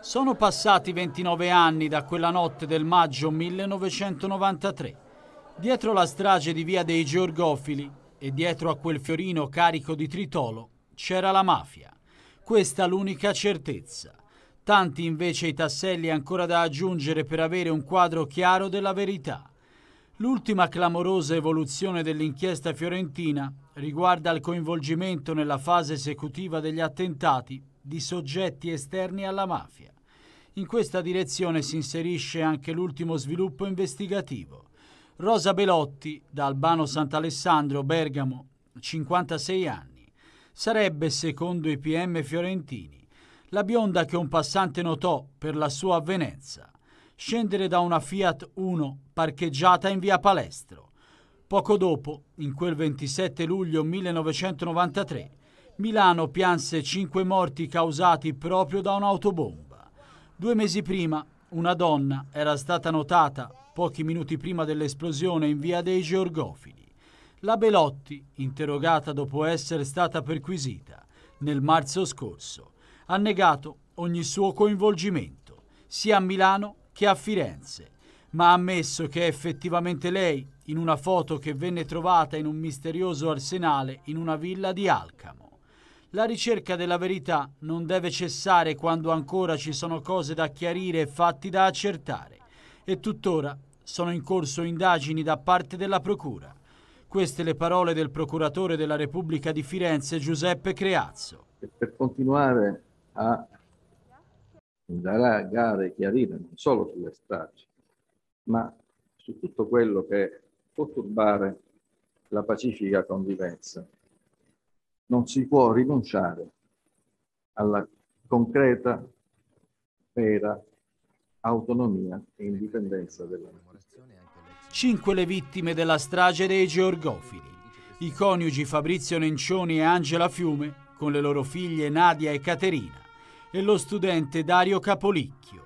Sono passati 29 anni da quella notte del maggio 1993. Dietro la strage di Via dei Georgofili e dietro a quel fiorino carico di tritolo c'era la mafia. Questa l'unica certezza. Tanti invece i tasselli ancora da aggiungere per avere un quadro chiaro della verità. L'ultima clamorosa evoluzione dell'inchiesta fiorentina riguarda il coinvolgimento nella fase esecutiva degli attentati di soggetti esterni alla mafia. In questa direzione si inserisce anche l'ultimo sviluppo investigativo. Rosa Belotti, da Albano Sant'Alessandro, Bergamo, 56 anni, sarebbe, secondo i PM fiorentini, la bionda che un passante notò per la sua avvenenza scendere da una Fiat 1 parcheggiata in via Palestro. Poco dopo, in quel 27 luglio 1993, Milano pianse cinque morti causati proprio da un'autobomba. Due mesi prima una donna era stata notata pochi minuti prima dell'esplosione in via dei Georgofili. La Belotti, interrogata dopo essere stata perquisita nel marzo scorso, ha negato ogni suo coinvolgimento, sia a Milano che a Firenze, ma ha ammesso che è effettivamente lei, in una foto che venne trovata in un misterioso arsenale in una villa di Alcamo. La ricerca della verità non deve cessare quando ancora ci sono cose da chiarire e fatti da accertare. E tuttora sono in corso indagini da parte della Procura. Queste le parole del procuratore della Repubblica di Firenze Giuseppe Creazzo. Per continuare a indagare e chiarire non solo sulle stragi, ma su tutto quello che può turbare la pacifica convivenza non si può rinunciare alla concreta, vera autonomia e indipendenza della memoria. Cinque le vittime della strage dei Georgofili. I coniugi Fabrizio Nencioni e Angela Fiume, con le loro figlie Nadia e Caterina, e lo studente Dario Capolicchio.